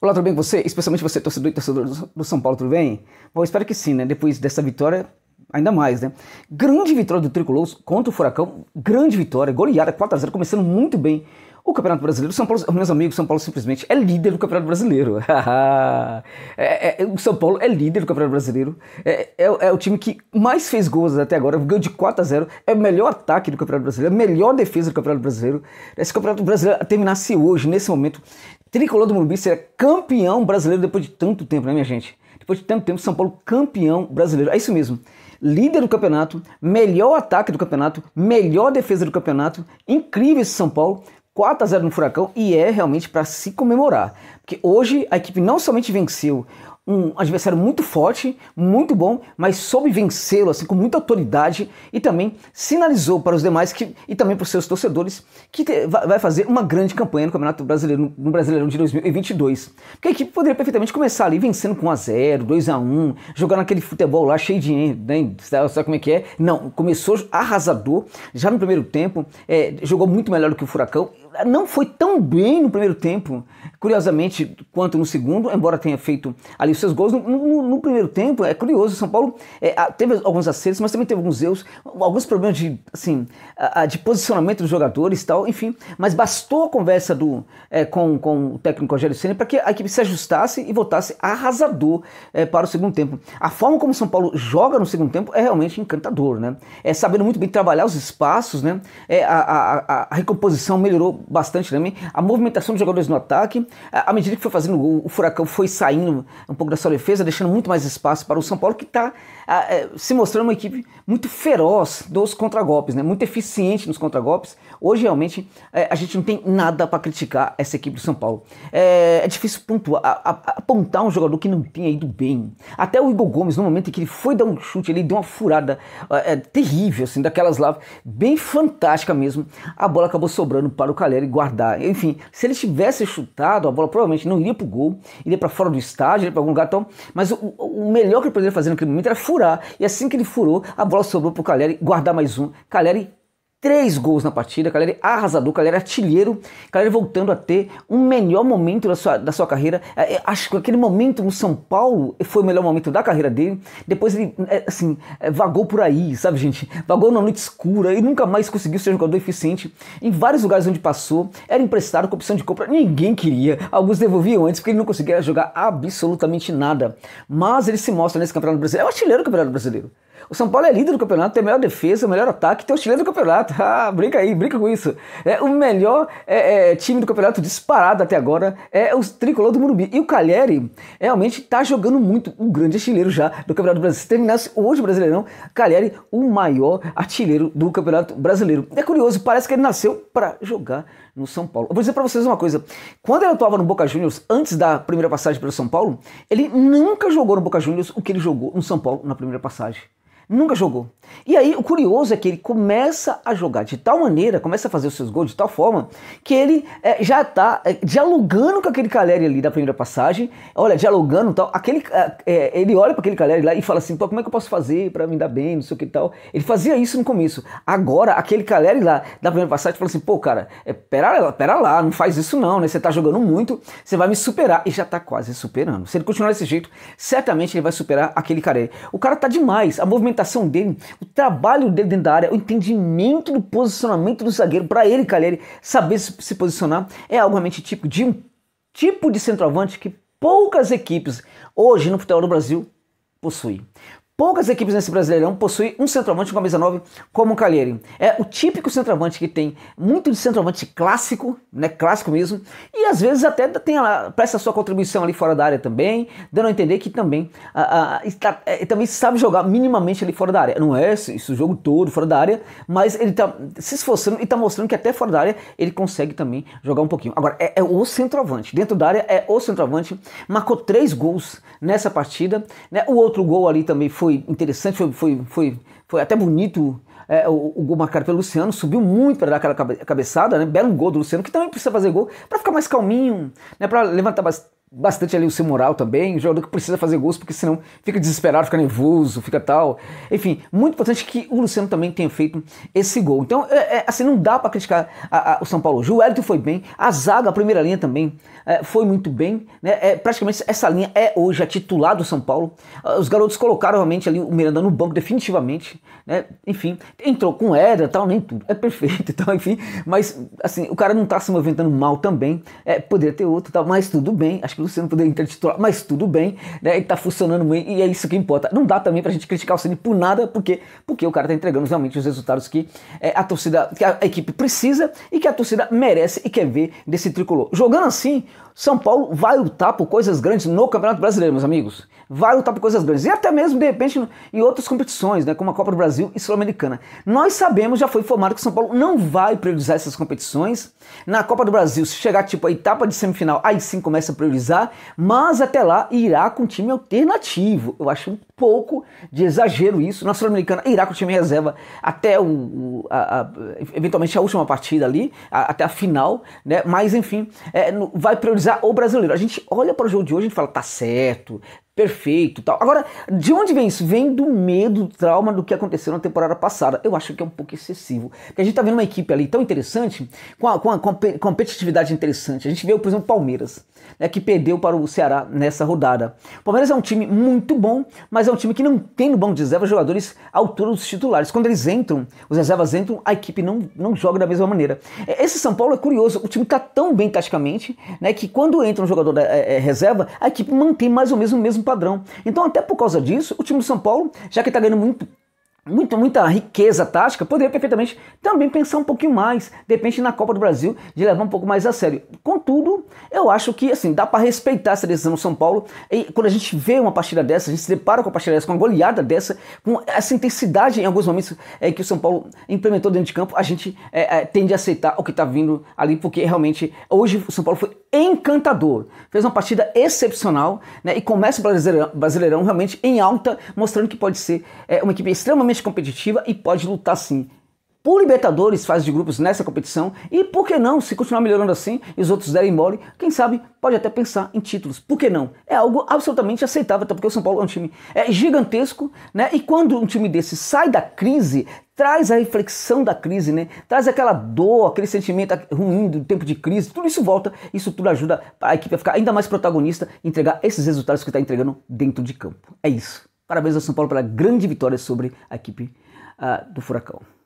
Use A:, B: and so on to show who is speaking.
A: Olá, tudo bem com você? Especialmente você, torcedor e torcedor do São Paulo, tudo bem? Bom, espero que sim, né? Depois dessa vitória, ainda mais, né? Grande vitória do Tricolor contra o Furacão, grande vitória, goleada 4x0, começando muito bem o Campeonato Brasileiro. São Paulo, meus amigos, São Paulo simplesmente é líder do Campeonato Brasileiro. É, é, é, o São Paulo é líder do Campeonato Brasileiro. É, é, é o time que mais fez gols até agora, ganhou de 4 a 0. É o melhor ataque do Campeonato Brasileiro, é a melhor defesa do Campeonato Brasileiro. Se o Campeonato Brasileiro terminasse hoje, nesse momento, Tricolor do Morumbi será campeão brasileiro depois de tanto tempo, né, minha gente? Depois de tanto tempo, São Paulo campeão brasileiro. É isso mesmo. Líder do campeonato, melhor ataque do campeonato, melhor defesa do campeonato. Incrível esse São Paulo. 4 a 0 no Furacão e é realmente para se comemorar. Porque hoje a equipe não somente venceu um adversário muito forte, muito bom, mas soube vencê-lo assim, com muita autoridade e também sinalizou para os demais que, e também para os seus torcedores que te, vai fazer uma grande campanha no Campeonato Brasileiro no Brasileirão de 2022. Porque a equipe poderia perfeitamente começar ali vencendo com 1 a 0, 2 a 1, jogando aquele futebol lá cheio de, né, sabe como é que é? Não, começou arrasador, já no primeiro tempo, é, jogou muito melhor do que o Furacão, não foi tão bem no primeiro tempo Curiosamente, quanto no segundo, embora tenha feito ali os seus gols, no, no, no primeiro tempo, é curioso, São Paulo é, teve alguns acertos, mas também teve alguns erros, alguns problemas de, assim, de posicionamento dos jogadores e tal, enfim. Mas bastou a conversa do, é, com, com o técnico Rogério Senna para que a equipe se ajustasse e voltasse arrasador é, para o segundo tempo. A forma como São Paulo joga no segundo tempo é realmente encantador, né? É, sabendo muito bem trabalhar os espaços, né? É, a, a, a recomposição melhorou bastante também, a movimentação dos jogadores no ataque à medida que foi fazendo o, o Furacão foi saindo um pouco da sua defesa, deixando muito mais espaço para o São Paulo, que está é, se mostrando uma equipe muito feroz dos contragolpes, né? muito eficiente nos contragolpes. Hoje, realmente, é, a gente não tem nada para criticar essa equipe do São Paulo. É, é difícil pontuar, a, a, apontar um jogador que não tenha ido bem. Até o Igor Gomes, no momento em que ele foi dar um chute, ele deu uma furada é, terrível, assim, daquelas lá, bem fantástica mesmo. A bola acabou sobrando para o e guardar. Enfim, se ele tivesse chutado, errado, a bola provavelmente não iria pro gol, iria para fora do estádio, iria para algum lugar. Então, mas o, o, melhor que ele poderia fazer naquele momento era furar. E assim que ele furou, a bola sobrou pro Caleri guardar mais um. Caleri três gols na partida, Caleri arrasador, Caleri artilheiro, galera voltando a ter um melhor momento da sua, da sua carreira. É, é, acho que aquele momento no São Paulo foi o melhor momento da carreira dele. Depois ele, é, assim, vagou por aí, sabe, gente? Vagou na noite escura e nunca mais conseguiu ser jogador eficiente. Em vários lugares onde passou, era emprestado com opção de compra, ninguém queria. Alguns devolviam antes porque ele não conseguia jogar absolutamente nada. Mas ele se mostra nesse Campeonato Brasileiro. É o artilheiro do Campeonato Brasileiro. O São Paulo é líder do campeonato, tem a melhor defesa, o melhor ataque, tem o chileno do campeonato. Ah, brinca aí, brinca com isso. É, o melhor é, é, time do campeonato disparado até agora é o tricolor do Murumbi. E o Calheri realmente está jogando muito, o grande artilheiro já do Campeonato Brasileiro. Se terminasse hoje o Brasileirão, Calheri, o maior artilheiro do Campeonato Brasileiro. É curioso, parece que ele nasceu para jogar no São Paulo. Eu vou dizer para vocês uma coisa. Quando ele atuava no Boca Juniors, antes da primeira passagem pelo São Paulo, ele nunca jogou no Boca Juniors o que ele jogou no São Paulo na primeira passagem nunca jogou. E aí o curioso é que ele começa a jogar de tal maneira, começa a fazer os seus gols de tal forma, que ele é, já está é, eh, dialogando com aquele Caleri ali da primeira passagem. Olha, dialogando tal. Aquele, é, ele olha para aquele Caleri lá e fala assim: Pô, como é que eu posso fazer para me dar bem, não sei o que tal. Ele fazia isso no começo. Agora, aquele Caleri lá da primeira passagem fala assim: pô, cara, é, pera, pera lá, não faz isso não, né? Você está jogando muito, você vai me superar. E já está quase superando. Se ele continuar desse jeito, certamente ele vai superar aquele Caleri. O cara tá demais. A movimentação dele, o trabalho dele dentro da área, o entendimento do posicionamento do zagueiro, para ele, Caleri, saber se, se posicionar, é algo realmente típico de um tipo de centroavante que poucas equipes hoje no futebol do Brasil possuem. Poucas equipes nesse Brasileirão possuem um centroavante com camisa 9 como o Calheiro. É o típico centroavante que tem muito de centroavante clássico, né, clássico mesmo, e às vezes até tem ela, presta sua contribuição ali fora da área também, dando a entender que também, a, a, está, é, também sabe jogar minimamente ali fora da área. Não é isso, isso o jogo todo fora da área, mas ele está se esforçando e está mostrando que até fora da área ele consegue também jogar um pouquinho. Agora, é, é o centroavante, dentro da área é o centroavante, marcou três gols nessa partida, né, o outro gol ali também foi foi interessante, foi, foi, foi, foi até bonito é, o, gol marcado pelo Luciano, subiu muito para dar aquela cabeçada, né? Belo gol do Luciano, que também precisa fazer gol para ficar mais calminho, né? Para levantar bastante ali o seu moral também, o jogador que precisa fazer gols, porque senão fica desesperado, fica nervoso, fica tal. Enfim, muito importante que o Luciano também tenha feito esse gol. Então, é, é, assim, não dá para criticar a, a, o São Paulo. O Wellington foi bem, a zaga, a primeira linha também é, foi muito bem. Né? É, praticamente essa linha é hoje a titular do São Paulo. Ah, os garotos colocaram realmente ali o Miranda no banco, definitivamente. Né? Enfim, entrou com Éder tal, nem tudo. É perfeito e então, tal, enfim. Mas, assim, o cara não tá se movimentando mal também. É, poderia ter outro tal, mas tudo bem. Acho título, você não poderia intertitular, mas tudo bem, né? Ele tá funcionando bem e é isso que importa. Não dá também pra gente criticar o Ceni por nada, porque, porque o cara tá entregando realmente os resultados que é, a torcida, que a equipe precisa e que a torcida merece e quer ver desse tricolor. Jogando assim, São Paulo vai lutar por coisas grandes no Campeonato Brasileiro, meus amigos. Vai lutar por coisas grandes. E até mesmo, de repente, em outras competições, né? Como a Copa do Brasil e Sul-Americana. Nós sabemos, já foi informado que o São Paulo não vai priorizar essas competições. Na Copa do Brasil, se chegar tipo a etapa de semifinal, aí sim começa a priorizar mas até lá irá com time alternativo. Eu acho um pouco de exagero isso. Na Sul-Americana irá com time reserva até o, o a, a, eventualmente a última partida ali, a, até a final, né? Mas enfim, é, vai priorizar o brasileiro. A gente olha para o jogo de hoje e fala, tá certo, perfeito tal. Agora, de onde vem isso? Vem do medo, do trauma do que aconteceu na temporada passada. Eu acho que é um pouco excessivo. Porque a gente tá vendo uma equipe ali tão interessante, com a, com a competitividade interessante. A gente vê, por exemplo, o Palmeiras, né, que perdeu para o Ceará nessa rodada. O Palmeiras é um time muito bom, mas é um time que não tem no banco de reservas jogadores à altura dos titulares. Quando eles entram, os reservas entram, a equipe não, não joga da mesma maneira. É, esse São Paulo é curioso. O time tá tão bem taticamente, né, que quando entra um jogador da, é, é reserva, a equipe mantém mais ou menos o mesmo padrão. Então, até por causa disso, o time do São Paulo, já que está ganhando muito muito, muita riqueza tática, poderia perfeitamente também pensar um pouquinho mais, de na Copa do Brasil, de levar um pouco mais a sério. Contudo, eu acho que assim, dá para respeitar essa decisão do São Paulo. E quando a gente vê uma partida dessa, a gente se depara com uma partida dessa, com uma goleada dessa, com essa intensidade em alguns momentos é, que o São Paulo implementou dentro de campo, a gente é, é, tende a aceitar o que está vindo ali, porque realmente hoje o São Paulo foi encantador. Fez uma partida excepcional né, e começa o Brasileirão, Brasileirão, realmente em alta, mostrando que pode ser é, uma equipe extremamente competitiva e pode lutar sim por Libertadores, fase de grupos nessa competição, e por que não, se continuar melhorando assim e os outros derem mole, quem sabe pode até pensar em títulos. Por que não? É algo absolutamente aceitável, até porque o São Paulo é um time é, gigantesco, né? E quando um time desse sai da crise, traz a reflexão da crise, né? Traz aquela dor, aquele sentimento ruim do tempo de crise, tudo isso volta, isso tudo ajuda a equipe a ficar ainda mais protagonista e entregar esses resultados que está entregando dentro de campo. É isso. Parabéns ao São Paulo pela grande vitória sobre a equipe uh, do Furacão.